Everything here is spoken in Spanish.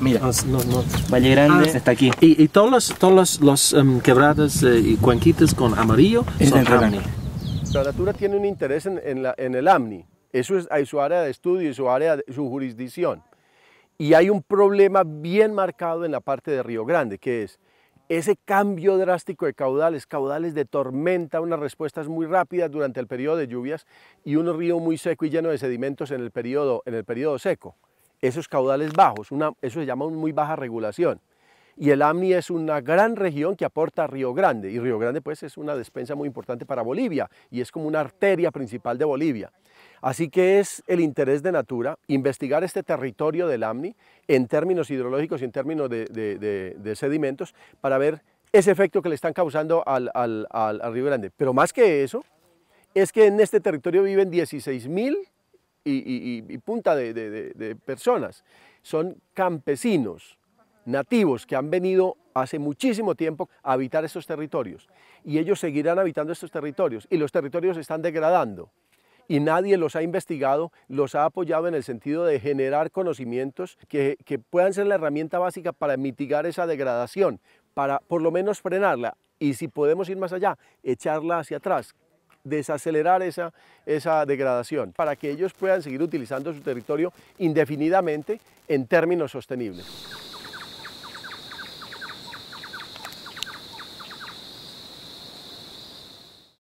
Mira, no, Valle Grande ah, está aquí. Y, y todos los, todos los, em, quebradas eh, y cuenquitas con amarillo es son AMNI. La natura tiene un interés en, el AMNI. Eso es hay su área de estudio y su área, de, su jurisdicción. Y hay un problema bien marcado en la parte de Río Grande, que es ese cambio drástico de caudales, caudales de tormenta, unas respuestas muy rápidas durante el periodo de lluvias y un río muy seco y lleno de sedimentos en el periodo, en el periodo seco esos caudales bajos, eso se llama muy baja regulación. Y el AMNI es una gran región que aporta Río Grande, y Río Grande pues es una despensa muy importante para Bolivia, y es como una arteria principal de Bolivia. Así que es el interés de Natura investigar este territorio del AMNI en términos hidrológicos y en términos de, sedimentos para ver ese efecto que le están causando al, Río Grande. Pero más que eso, es que en este territorio viven 16.000, mil y, punta de, personas. Son campesinos nativos que han venido hace muchísimo tiempo a habitar estos territorios y ellos seguirán habitando estos territorios y los territorios están degradando y nadie los ha investigado, los ha apoyado en el sentido de generar conocimientos que, que puedan ser la herramienta básica para mitigar esa degradación, para por lo menos frenarla y si podemos ir más allá, echarla hacia atrás, desacelerar esa, degradación para que ellos puedan seguir utilizando su territorio indefinidamente en términos sostenibles.